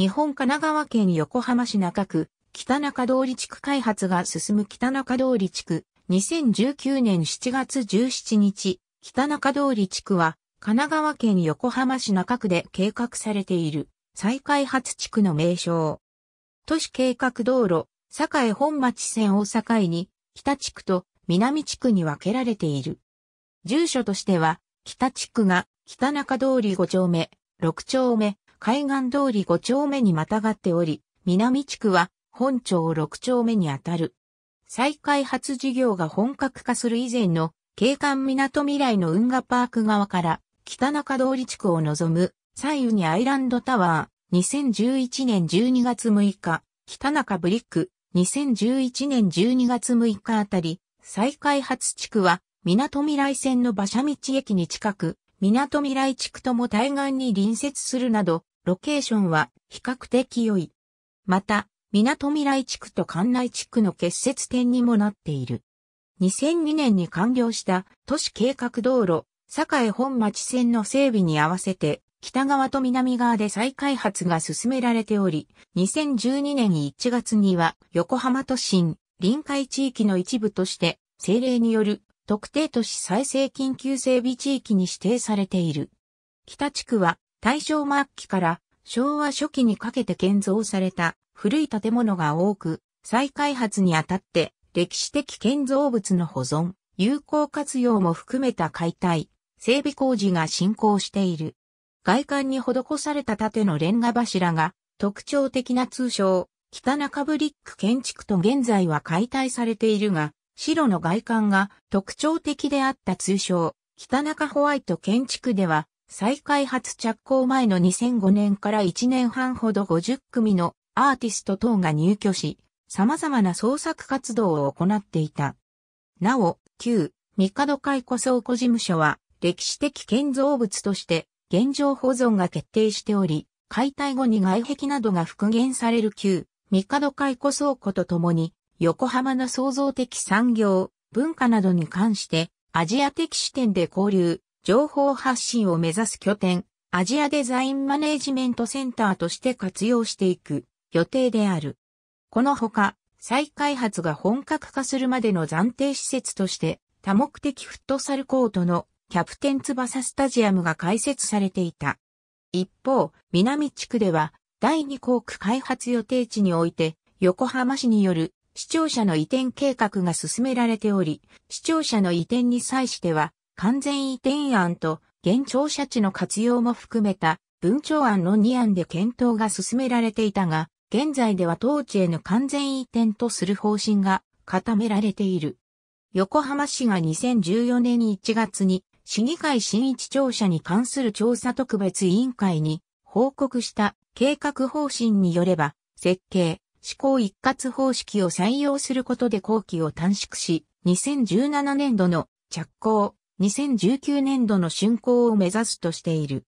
日本神奈川県横浜市中区、北中通り地区開発が進む北中通り地区、2019年7月17日、北中通り地区は、神奈川県横浜市中区で計画されている、再開発地区の名称。都市計画道路、栄本町線を境に、北地区と南地区に分けられている。住所としては、北地区が北中通り5丁目、6丁目、海岸通り5丁目にまたがっており、南地区は本町6丁目にあたる。再開発事業が本格化する以前の景観港未来の運河パーク側から北中通り地区を望む左右にアイランドタワー2011年12月6日北中ブリック2011年12月6日あたり再開発地区は港未来線の馬車道駅に近く港未来地区とも対岸に隣接するなどロケーションは比較的良い。また、港未来地区と関内地区の結節点にもなっている。2002年に完了した都市計画道路、堺本町線の整備に合わせて、北側と南側で再開発が進められており、2012年1月には横浜都心、臨海地域の一部として、政令による特定都市再生緊急整備地域に指定されている。北地区は大正末期から昭和初期にかけて建造された古い建物が多く、再開発にあたって歴史的建造物の保存、有効活用も含めた解体、整備工事が進行している。外観に施された縦のレンガ柱が特徴的な通称、北中ブリック建築と現在は解体されているが、白の外観が特徴的であった通称、北中ホワイト建築では再開発着工前の2005年から1年半ほど50組のアーティスト等が入居し、様々な創作活動を行っていた。なお、旧、帝海古倉庫事務所は、歴史的建造物として、現状保存が決定しており、解体後に外壁などが復元される旧、帝海古倉庫とともに、横浜の創造的産業、文化などに関して、アジア的視点で交流、情報発信を目指す拠点、アジアデザインマネージメントセンターとして活用していく予定である。このほか、再開発が本格化するまでの暫定施設として、多目的フットサルコートのキャプテン翼スタジアムが開設されていた。一方、南地区では、第2校区開発予定地において、横浜市による視聴者の移転計画が進められており、視聴者の移転に際しては、完全移転案と現庁舎地の活用も含めた文庁案の2案で検討が進められていたが、現在では当地への完全移転とする方針が固められている。横浜市が2014年1月に市議会新一庁舎に関する調査特別委員会に報告した計画方針によれば、設計、施行一括方式を採用することで工期を短縮し、2017年度の着工、2019年度の竣工を目指すとしている。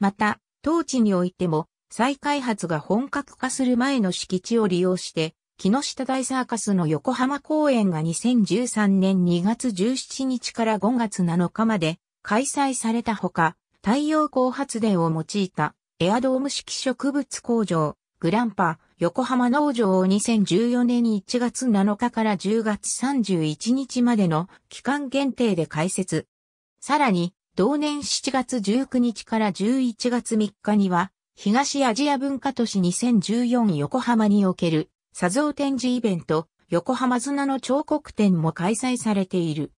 また、当地においても、再開発が本格化する前の敷地を利用して、木下大サーカスの横浜公演が2013年2月17日から5月7日まで開催されたほか、太陽光発電を用いたエアドーム式植物工場、グランパ、横浜農場を2014年1月7日から10月31日までの期間限定で開設。さらに、同年7月19日から11月3日には、東アジア文化都市2014横浜における、砂像展示イベント、横浜綱の彫刻展も開催されている。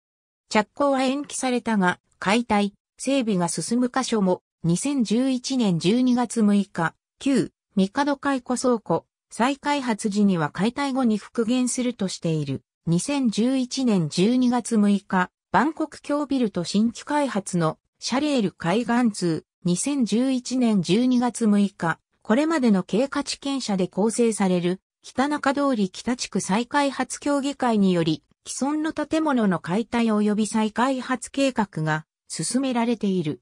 着工は延期されたが、解体、整備が進む箇所も、2011年12月6日、旧、三角解庫倉庫、再開発時には解体後に復元するとしている。2011年12月6日、バンコク京ビルと新規開発のシャレール海岸通。2011年12月6日、これまでの経過地権者で構成される北中通り北地区再開発協議会により、既存の建物の解体及び再開発計画が進められている。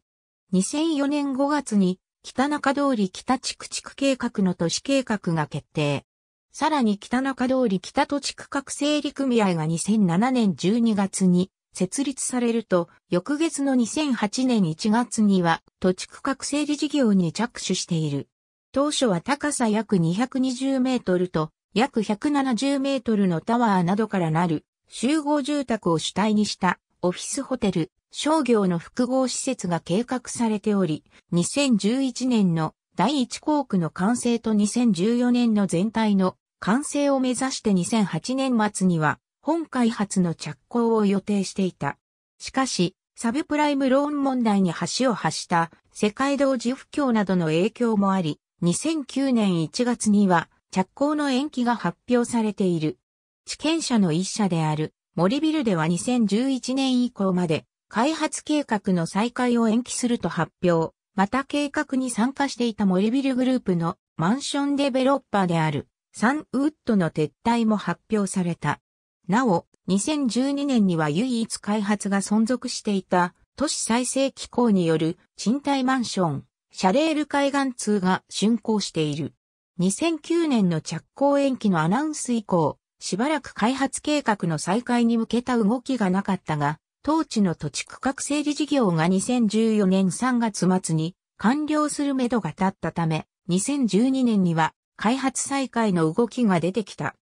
2004年5月に北中通り北地区地区計画の都市計画が決定。さらに北中通り北都地区各整理組合が2007年12月に設立されると、翌月の2008年1月には、都地区各整理事業に着手している。当初は高さ約220メートルと、約170メートルのタワーなどからなる、集合住宅を主体にした、オフィスホテル、商業の複合施設が計画されており、2011年の第1工区の完成と2014年の全体の完成を目指して2008年末には本開発の着工を予定していた。しかし、サブプライムローン問題に橋を発した世界同時不況などの影響もあり、2009年1月には着工の延期が発表されている。地権者の一社である森ビルでは2011年以降まで開発計画の再開を延期すると発表。また計画に参加していた森ビルグループのマンションデベロッパーであるサンウッドの撤退も発表された。なお、2012年には唯一開発が存続していた都市再生機構による賃貸マンション、シャレール海岸通が竣工している。2009年の着工延期のアナウンス以降、しばらく開発計画の再開に向けた動きがなかったが、当地の土地区画整理事業が2014年3月末に完了するめどが立ったため、2012年には開発再開の動きが出てきた。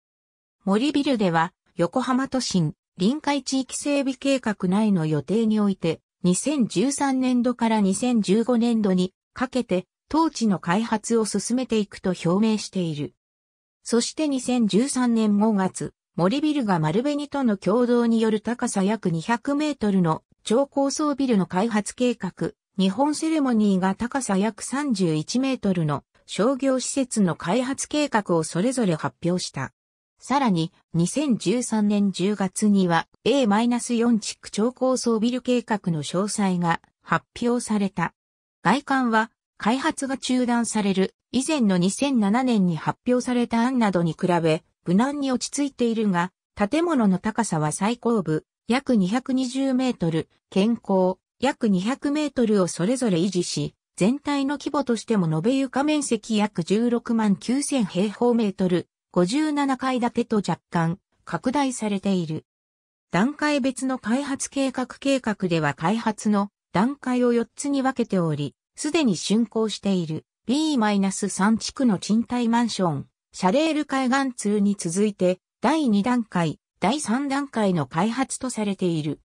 森ビルでは横浜都心臨海地域整備計画内の予定において、2013年度から2015年度にかけて当地の開発を進めていくと表明している。そして2013年5月、森ビルが丸紅との共同による高さ約200メートルの超高層ビルの開発計画、日本セレモニーが高さ約31メートルの商業施設の開発計画をそれぞれ発表した。さらに、2013年10月には A-4 地区超高層ビル計画の詳細が発表された。外観は開発が中断される以前の2007年に発表された案などに比べ無難に落ち着いているが、建物の高さは最高部、約220メートル、健康、約200メートルをそれぞれ維持し、全体の規模としても延べ床面積約16万9000平方メートル、57階建てと若干拡大されている。段階別の開発計画計画では開発の段階を4つに分けており、すでに竣工している B-3 地区の賃貸マンションシャレール海岸通に続いて、第2段階、第3段階の開発とされている。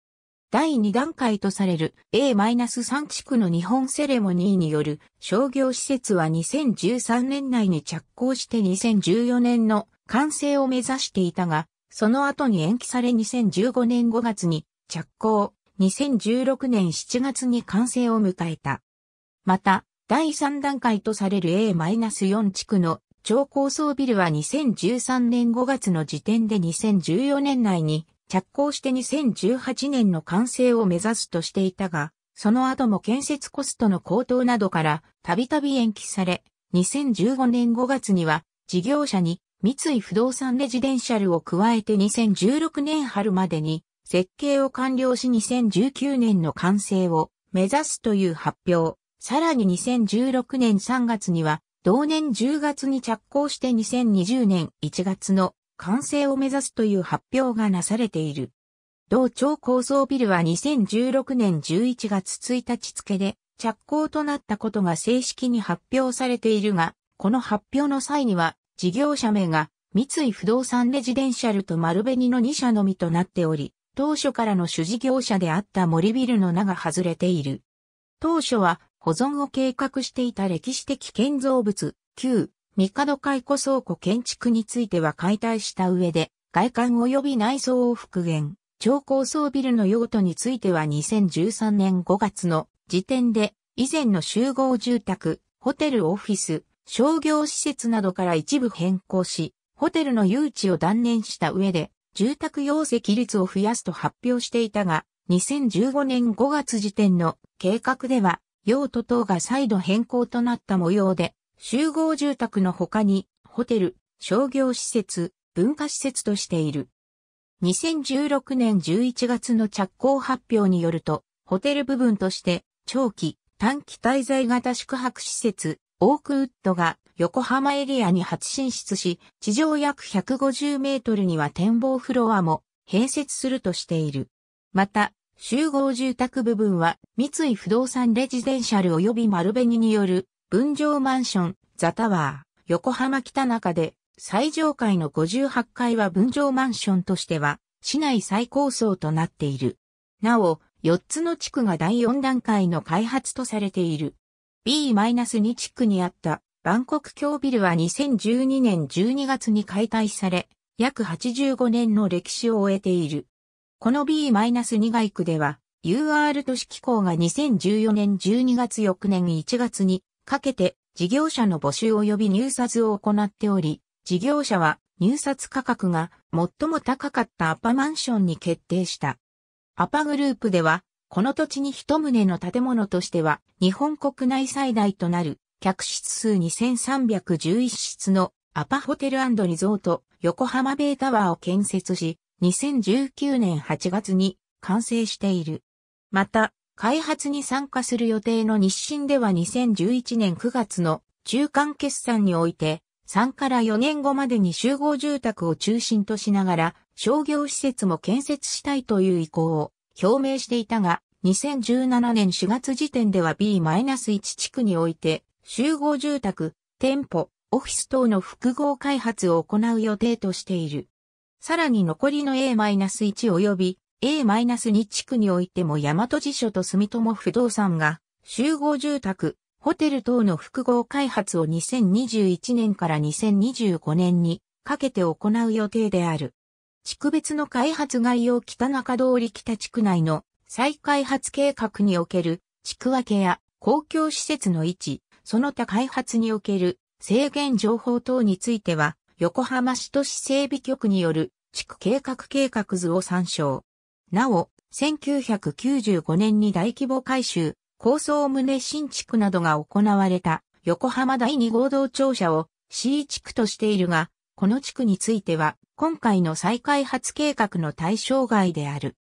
第2段階とされる A-3 地区の日本セレモニーによる商業施設は2013年内に着工して2014年の完成を目指していたが、その後に延期され2015年5月に着工、2016年7月に完成を迎えた。また、第3段階とされる A-4 地区の超高層ビルは2013年5月の時点で2014年内に着工して2018年の完成を目指すとしていたが、その後も建設コストの高騰などからたびたび延期され、2015年5月には事業者に三井不動産レジデンシャルを加えて2016年春までに設計を完了し2019年の完成を目指すという発表。さらに2016年3月には同年10月に着工して2020年1月の完成を目指すという発表がなされている。同超高層ビルは2016年11月1日付で着工となったことが正式に発表されているが、この発表の際には事業者名が三井不動産レジデンシャルと丸紅の2社のみとなっており、当初からの主事業者であった森ビルの名が外れている。当初は保存を計画していた歴史的建造物、旧、三角海古倉庫建築については解体した上で、外観及び内装を復元、超高層ビルの用途については2013年5月の時点で、以前の集合住宅、ホテルオフィス、商業施設などから一部変更し、ホテルの誘致を断念した上で、住宅容積率を増やすと発表していたが、2015年5月時点の計画では、用途等が再度変更となった模様で、集合住宅の他に、ホテル、商業施設、文化施設としている。2016年11月の着工発表によると、ホテル部分として、長期、短期滞在型宿泊施設、オークウッドが横浜エリアに初進出し、地上約150メートルには展望フロアも併設するとしている。また、集合住宅部分は、三井不動産レジデンシャル及び丸紅による、分譲マンション、ザタワー、横浜北中で、最上階の58階は分譲マンションとしては、市内最高層となっている。なお、4つの地区が第4段階の開発とされている。B-2 地区にあった、バンコク京ビルは2012年12月に解体され、約85年の歴史を終えている。この B-2 外区では、UR 都市機構が2014年12月翌年1月にかけて事業者の募集及び入札を行っており、事業者は入札価格が最も高かったアパマンションに決定した。アパグループでは、この土地に一棟の建物としては、日本国内最大となる、客室数2311室のアパホテルリゾート横浜ベイタワーを建設し、2019年8月に完成している。また、開発に参加する予定の日清では2011年9月の中間決算において、3から4年後までに集合住宅を中心としながら商業施設も建設したいという意向を表明していたが、2017年4月時点では B-1 地区において集合住宅、店舗、オフィス等の複合開発を行う予定としている。さらに残りの A-1 及び A-2 地区においても大和辞書と住友不動産が集合住宅、ホテル等の複合開発を2021年から2025年にかけて行う予定である。地区別の開発概要北中通り北地区内の再開発計画における地区分けや公共施設の位置、その他開発における制限情報等については横浜市都市整備局による地区計画計画図を参照。なお、1995年に大規模改修、高層棟新築などが行われた横浜第二合同庁舎を C 地区としているが、この地区については今回の再開発計画の対象外である。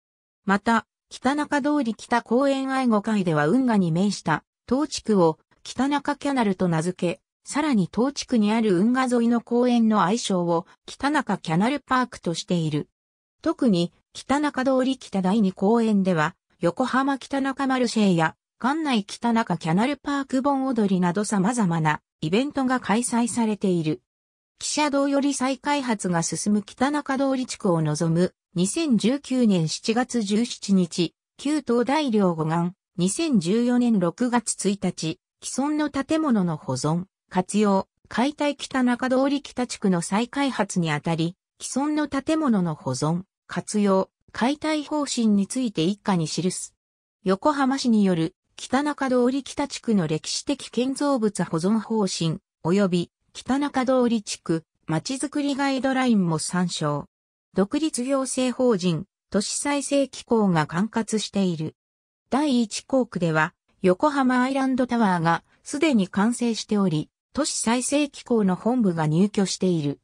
また、北中通り北公園愛護会では運河に面した当地区を北中キャナルと名付け、さらに東地区にある運河沿いの公園の愛称を北中キャナルパークとしている。特に北中通り北第二公園では横浜北中マルシェや館内北中キャナルパーク盆踊りなど様々なイベントが開催されている。汽車道より再開発が進む北中通り地区を望む2019年7月17日、旧東大領護岸、2014年6月1日、既存の建物の保存、活用、解体北中通北地区の再開発にあたり、既存の建物の保存、活用、解体方針について一家に記す。横浜市による北中通北地区の歴史的建造物保存方針、及び北中通地区、まちづくりガイドラインも参照。独立行政法人、都市再生機構が管轄している。第1校区では、横浜アイランドタワーがすでに完成しており、都市再生機構の本部が入居している。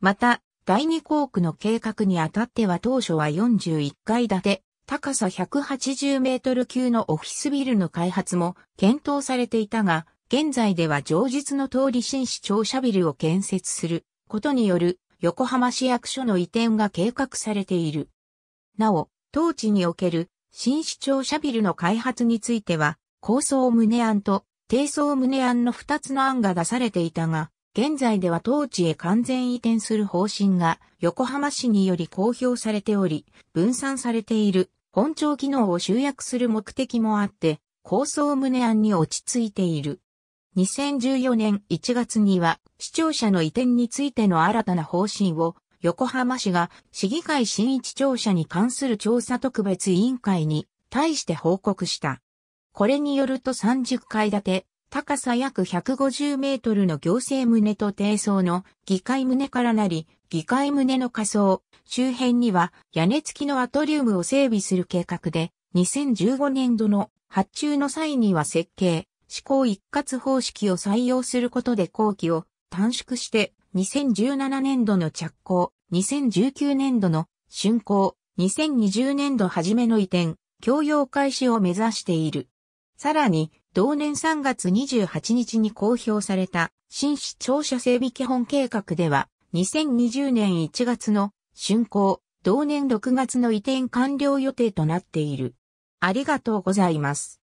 また、第二工区の計画にあたっては当初は41階建て、高さ180メートル級のオフィスビルの開発も検討されていたが、現在では上実の通り新市庁舎ビルを建設することによる横浜市役所の移転が計画されている。なお、当地における新市庁舎ビルの開発については、構想を胸案と低層胸案の二つの案が出されていたが、現在では当地へ完全移転する方針が横浜市により公表されており、分散されている本庁機能を集約する目的もあって、構想胸案に落ち着いている。2014年1月には、市庁舎の移転についての新たな方針を、横浜市が市議会新一庁舎に関する調査特別委員会に対して報告した。これによると30階建て、高さ約150メートルの行政棟と低層の議会棟からなり、議会棟の仮想、周辺には屋根付きのアトリウムを整備する計画で、2015年度の発注の際には設計、施行一括方式を採用することで工期を短縮して、2017年度の着工、2019年度の竣工、2020年度初めの移転、共用開始を目指している。さらに、同年3月28日に公表された新市庁舎整備基本計画では、2020年1月の竣工、同年6月の移転完了予定となっている。ありがとうございます。